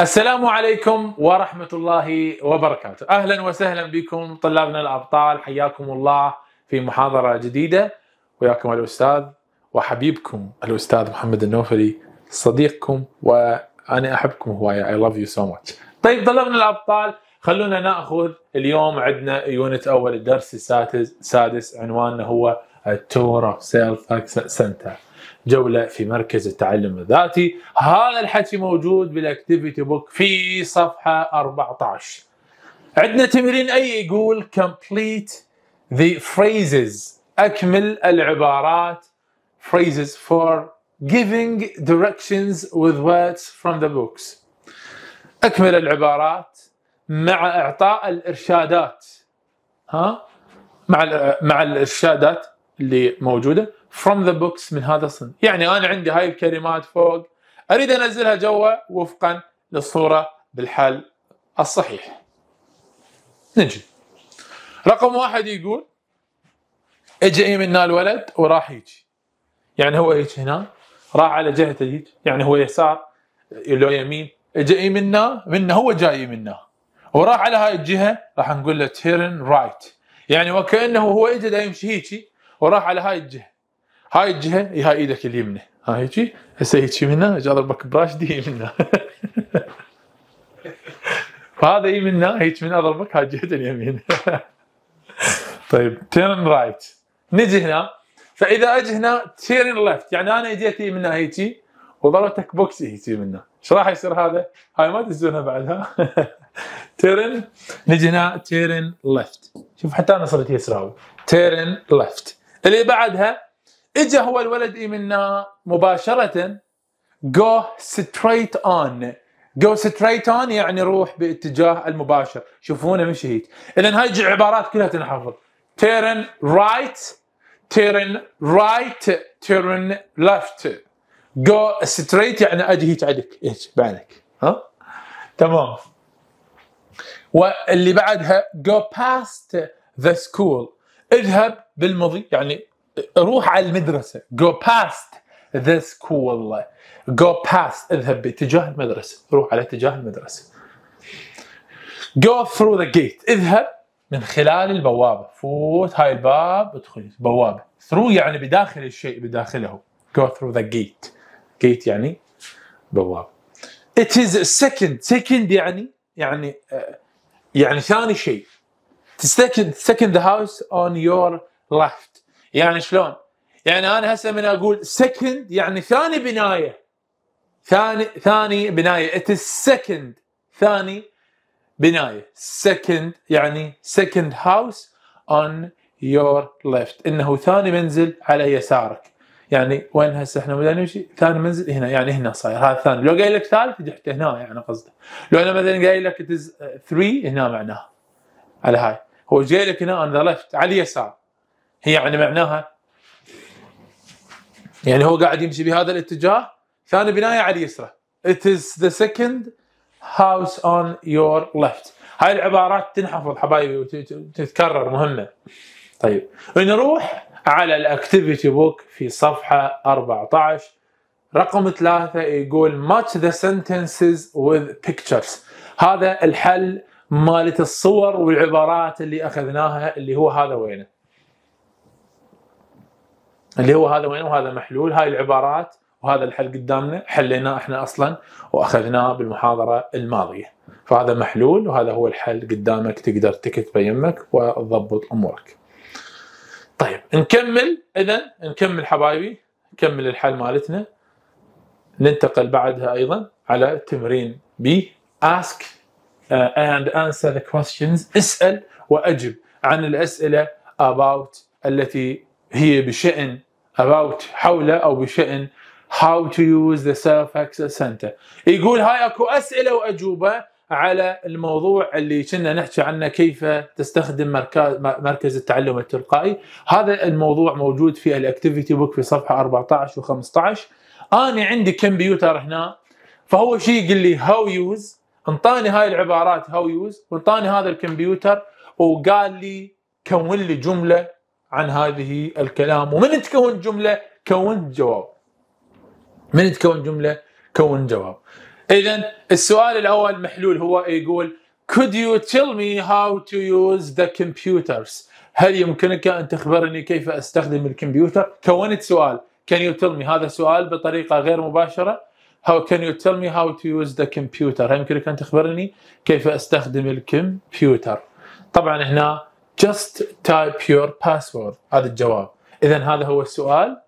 السلام عليكم ورحمة الله وبركاته أهلا وسهلا بكم طلابنا الأبطال حياكم الله في محاضرة جديدة وياكم الأستاذ وحبيبكم الأستاذ محمد النوفلي صديقكم وأنا أحبكم هواية I love you so much طيب طلابنا الأبطال خلونا نأخذ اليوم عندنا يونت أول الدرس السادس عنوانه هو التور اوف سيلف سنتر جوله في مركز التعلم الذاتي هذا الحكي موجود بالاكتيفيتي بوك في صفحه 14 عندنا تمرين اي يقول complete the phrases اكمل العبارات phrases for giving directions with words from the books اكمل العبارات مع اعطاء الارشادات ها مع مع الارشادات اللي موجوده فروم ذا بوكس من هذا الصنف يعني انا عندي هاي الكلمات فوق اريد انزلها جوا وفقا للصوره بالحل الصحيح نجي رقم واحد يقول اجى منا الولد وراح هيجي يعني هو هيك هنا راح على جهته هيك يعني هو يسار لو يمين اجى منا منا هو جاي منا وراح على هاي الجهه راح نقول له تيرن رايت يعني وكانه هو اجى يمشي هيجي وراح على هاي الجهه هاي الجهه هاي ايدك اليمنى هاي هيجي هسه هيجي منها اجي اضربك براش دي منها فهذا يمنا منها هيك من اضربك هاي جهه اليمين طيب تيرن رايت نجي هنا فاذا اجي هنا تيرن ليفت يعني انا اجيت منها هيجي وضربتك بوكس هيجي منها ايش راح يصير هذا؟ هاي ما تزونها بعدها تيرن نجي هنا تيرن ليفت شوف حتى انا صرت يسراوي تيرن ليفت اللي بعدها اجى هو الولد إيه منا مباشره جو ستريت اون جو ستريت اون يعني روح باتجاه المباشر شوفونا مش هيك اذا هاي عبارات كلها تنحفظ تيرن رايت تيرن رايت تيرن ليفت جو ستريت يعني اجي هيك عدك هيك بعدك ها تمام واللي بعدها جو باست ذا سكول اذهب بالمضي يعني روح على المدرسه جو باست the سكول جو باست اذهب باتجاه المدرسه روح على اتجاه المدرسه جو ثرو ذا جيت اذهب من خلال البوابه فوت هاي الباب ادخل بوابه ثرو يعني بداخل الشيء بداخله go through the gate gate يعني بوابه it is second second يعني يعني يعني ثاني شيء second second the house on your left يعني شلون؟ يعني انا هسه من اقول سكند يعني ثاني بنايه ثاني ثاني بنايه ات سكند ثاني بنايه سكند يعني سكند هاوس اون يور ليفت انه ثاني منزل على يسارك يعني وين هسه احنا بدنا نمشي ثاني منزل هنا يعني هنا صاير هذا ثاني لو قايل لك ثالث جحت هنا يعني قصده لو انا مثلا قايل لك 3 هنا معناها على هاي هو جاي لك هنا اون ذا ليفت على اليسار هي يعني معناها يعني هو قاعد يمشي بهذا الاتجاه ثاني بنايه على اليسرى it is the second house on your left هاي العبارات تنحفظ حبايبي وتتكرر مهمه طيب نروح على الاكتيفيتي بوك في صفحه 14 رقم ثلاثة يقول match the sentences with pictures هذا الحل مالت الصور والعبارات اللي اخذناها اللي هو هذا وينه اللي هو هذا وين وهذا محلول هاي العبارات وهذا الحل قدامنا حليناه احنا اصلا واخذناه بالمحاضره الماضيه فهذا محلول وهذا هو الحل قدامك تقدر تكتبه يمك وتضبط امورك طيب نكمل اذا نكمل حبايبي نكمل الحل مالتنا ننتقل بعدها ايضا على تمرين بي ask اند آه، and answer the questions اسال واجب عن الاسئله about التي هي بشان about حول او بشان how to use the self access center يقول هاي اكو اسئله واجوبه على الموضوع اللي كنا نحكي عنه كيف تستخدم مركز مركز التعلم التلقائي هذا الموضوع موجود في الاكتيفيتي بوك في صفحه 14 و15 انا عندي كمبيوتر هنا فهو شيء يقول لي هاو يوز انطاني هاي العبارات هاو يوز وانطاني هذا الكمبيوتر وقال لي كون لي جمله عن هذه الكلام ومن تكون جمله كونت جواب من تكون جمله كون جواب اذا السؤال الاول محلول هو يقول could you tell me how to use the computers هل يمكنك ان تخبرني كيف استخدم الكمبيوتر كونت سؤال can you tell me هذا سؤال بطريقه غير مباشره how can you tell me how to use the computer هل يمكنك ان تخبرني كيف استخدم الكمبيوتر طبعا هنا just type your password هذا الجواب اذا هذا هو السؤال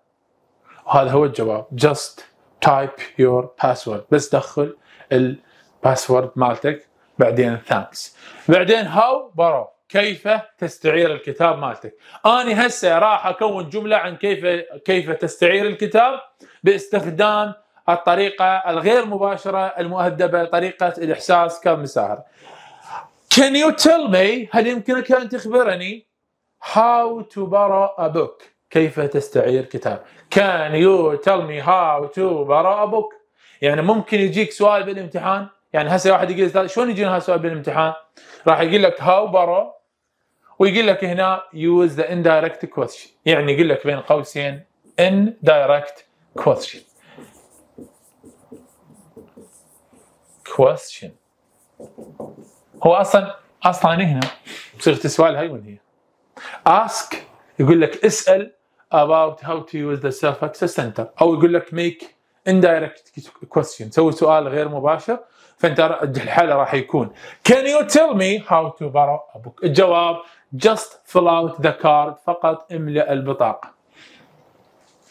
وهذا هو الجواب just type your password بس دخل الباسورد مالتك بعدين thanks بعدين how borrow كيف تستعير الكتاب مالتك انا هسه راح اكون جمله عن كيف كيف تستعير الكتاب باستخدام الطريقه الغير مباشره المؤدبه طريقه الاحساس كمساهر Can you tell me هل يمكنك أن تخبرني how to borrow a book كيف تستعير كتاب Can you tell me how to borrow a book يعني ممكن يجيك سؤال بالامتحان يعني هسه واحد يقول استاذ شلون يجينا السؤال بالامتحان راح يقول لك هاو برا ويقول لك هنا يوز ذا indirect question يعني يقول لك بين قوسين indirect question question هو اصلا اصلا هنا بصيغه السؤال هاي من هي ask يقول لك اسال about how to use the self access center او يقول لك make indirect question سوي سؤال غير مباشر فانت الحاله راح يكون can you tell me how to borrow a book الجواب just fill out the card فقط املأ البطاقه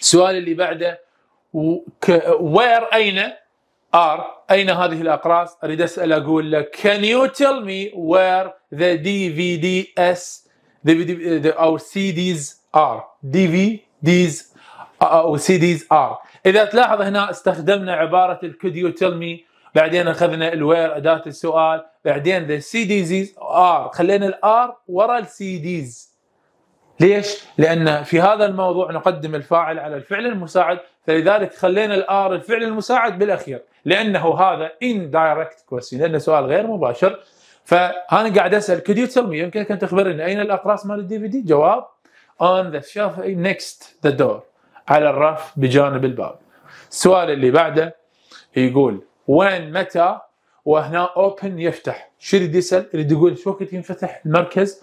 السؤال اللي بعده where اين ار اين هذه الاقراص؟ اريد اسال اقول لك can you tell me where the في دي اس او سي دي are ديز او سي ديز are اذا تلاحظ هنا استخدمنا عباره ال could you tell me بعدين اخذنا الوير اداه السؤال بعدين the ديز ار خلينا الار ورا السي ديز ليش؟ لان في هذا الموضوع نقدم الفاعل على الفعل المساعد فلذلك خلينا الار الفعل المساعد بالاخير لانه هذا اندايركت كويستشن لانه سؤال غير مباشر فانا قاعد اسال كود يو تيل مي يمكنك ان تخبرني اين الاقراص مال الدي في دي؟ جواب اون ذا shelf نكست ذا دور على الرف بجانب الباب. السؤال اللي بعده يقول وين متى وهنا اوبن يفتح شو يريد يسال؟ يريد يقول شو وقت ينفتح المركز؟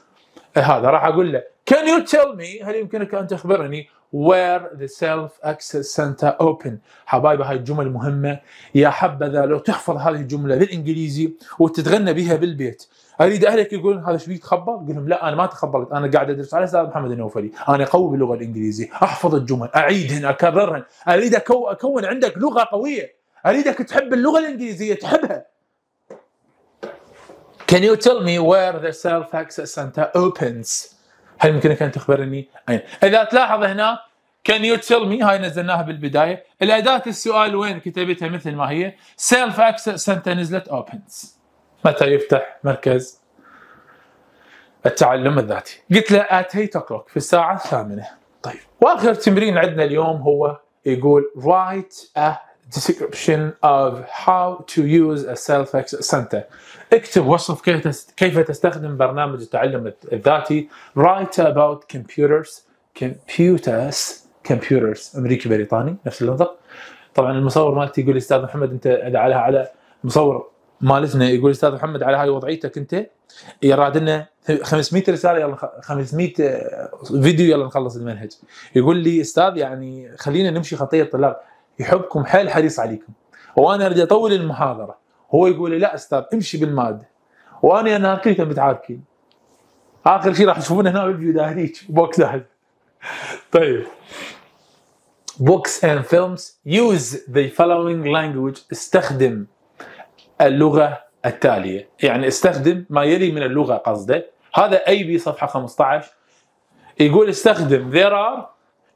هذا راح اقول له كان يو تيل مي هل يمكنك ان تخبرني where the self access center open حبايبي هاي الجمل مهمة يا حبذا لو تحفظ هذه الجملة بالإنجليزي وتتغنى بها بالبيت أريد أهلك يقولون هذا شو تخبل؟ قول لهم لا أنا ما تخبلت أنا قاعد أدرس على أستاذ محمد النوفلي أنا قوي باللغة الإنجليزية أحفظ الجمل أعيدهن أكررهن أريد أكو أكون عندك لغة قوية أريدك تحب اللغة الإنجليزية تحبها Can you tell me where the self access center opens? هل يمكنك ان تخبرني اين؟ اذا تلاحظ هنا كان يو تيل مي هاي نزلناها بالبدايه الاداه السؤال وين كتبتها مثل ما هي سيلف اكسس انت نزلت اوبنز متى يفتح مركز التعلم الذاتي قلت له ات 8 o'clock في الساعه الثامنه طيب واخر تمرين عندنا اليوم هو يقول رايت a description of how to use a self center اكتب وصف كيف كيف تستخدم برنامج التعلم الذاتي write about computers computers computers امريكي بريطاني نفس المنطق طبعا المصور مالتي يقول استاذ محمد انت على على مصور مالتنا يقول استاذ محمد على هاي وضعيتك انت يراد لنا 500 رساله يلا 500 فيديو يلا نخلص المنهج يقول لي استاذ يعني خلينا نمشي خطيه الطلاب يحبكم حيل حريص عليكم وانا اريد اطول المحاضره هو يقول لي لا استاذ امشي بالماده وانا انا كلكم متعاركين اخر شيء راح تشوفونه هنا بالفيديو ده هذيك بوكس ده طيب books and films use the following language استخدم اللغة التالية يعني استخدم ما يلي من اللغة قصده هذا أي بي صفحة 15 يقول استخدم there are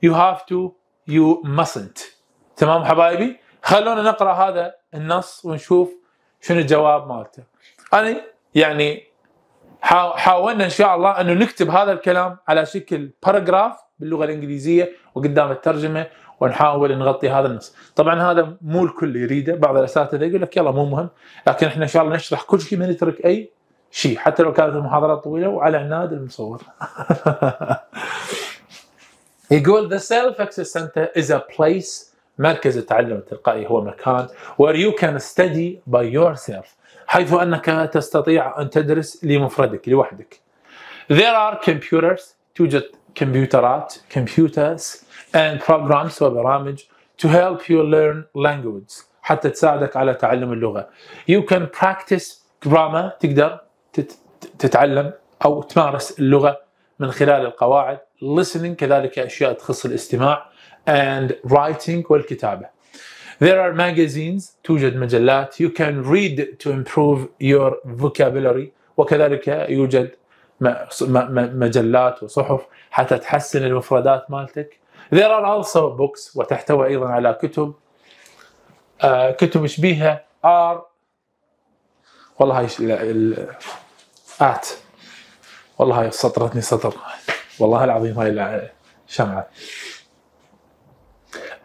you have to you mustn't تمام حبايبي خلونا نقرا هذا النص ونشوف شنو الجواب مالته انا يعني حاولنا ان شاء الله انه نكتب هذا الكلام على شكل باراجراف باللغه الانجليزيه وقدام الترجمه ونحاول نغطي هذا النص طبعا هذا مو الكل يريده بعض الاساتذه يقول لك يلا مو مهم لكن احنا ان شاء الله نشرح كل شيء ما نترك اي شيء حتى لو كانت المحاضره طويله وعلى عناد المصور يقول the self center is a place مركز التعلم التلقائي هو مكان where you can study by yourself حيث أنك تستطيع أن تدرس لمفردك لوحدك there are computers توجد كمبيوترات computers and programs وبرامج to help you learn language حتى تساعدك على تعلم اللغة you can practice grammar تقدر تتعلم أو تمارس اللغة من خلال القواعد listening كذلك أشياء تخص الاستماع and writing والكتابة. There are magazines توجد مجلات you can read to improve your vocabulary وكذلك يوجد مجلات وصحف حتى تحسن المفردات مالتك. There are also books وتحتوي ايضا على كتب آه، كتب شبيهه are والله هاي at والله هاي سطرتني سطر والله العظيم هاي شمعه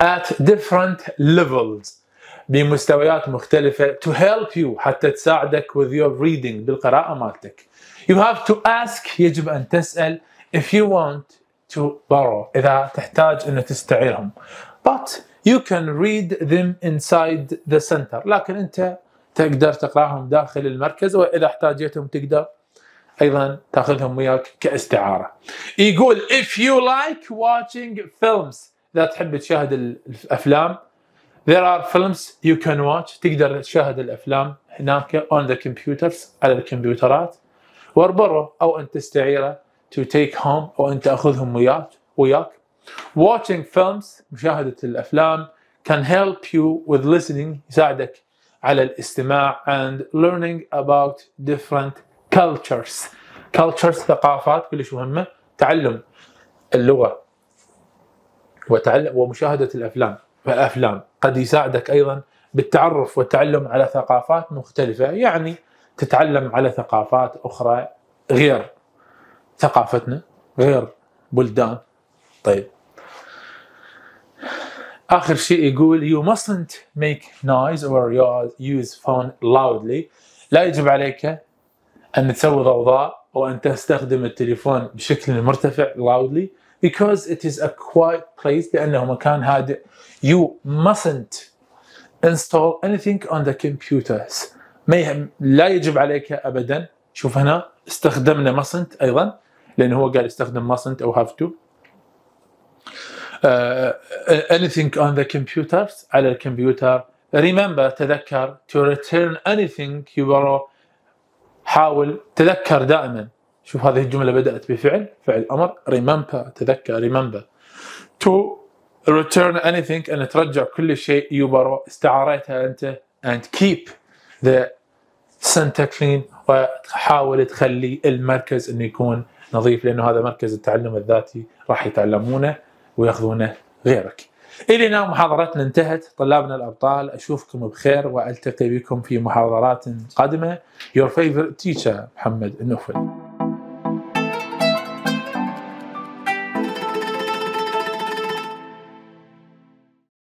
at different levels بمستويات مختلفة to help you حتى تساعدك with your reading بالقراءة مالتك you have to ask يجب أن تسأل if you want to borrow إذا تحتاج أن تستعيرهم but you can read them inside the center لكن أنت تقدر تقرأهم داخل المركز وإذا احتاجيتهم تقدر ايضا تاخذهم وياك كاستعاره. يقول if you like watching films اذا تحب تشاهد الافلام there are films you can watch تقدر تشاهد الافلام هناك on the computers على الكمبيوترات واربره او ان تستعيره to take home او ان تاخذهم وياك وياك watching films مشاهده الافلام can help you with listening يساعدك على الاستماع and learning about different cultures cultures ثقافات كلش مهمه تعلم اللغه وتعلم ومشاهده الافلام فالافلام قد يساعدك ايضا بالتعرف والتعلم على ثقافات مختلفه يعني تتعلم على ثقافات اخرى غير ثقافتنا غير بلدان طيب اخر شيء يقول you mustn't make noise or use phone loudly لا يجب عليك ان تسوي ضوضاء او ان تستخدم التليفون بشكل مرتفع loudly because it is a quiet place لأنه مكان هادئ you mustn't install anything on the computers لا يجب عليك أبدا شوف هنا استخدمنا mustn't أيضا لأن هو قال استخدم mustn't أو have to uh, anything on the computers على الكمبيوتر remember تذكر to return anything you borrow حاول تذكر دائما شوف هذه الجملة بدأت بفعل فعل أمر remember تذكر remember to return anything أن ترجع كل شيء يبر استعاريتها أنت and keep the center clean وتحاول تخلي المركز أنه يكون نظيف لأنه هذا مركز التعلم الذاتي راح يتعلمونه وياخذونه غيرك إلى هنا محاضرتنا انتهت طلابنا الأبطال أشوفكم بخير وألتقي بكم في محاضرات قادمة Your favorite teacher محمد النوفل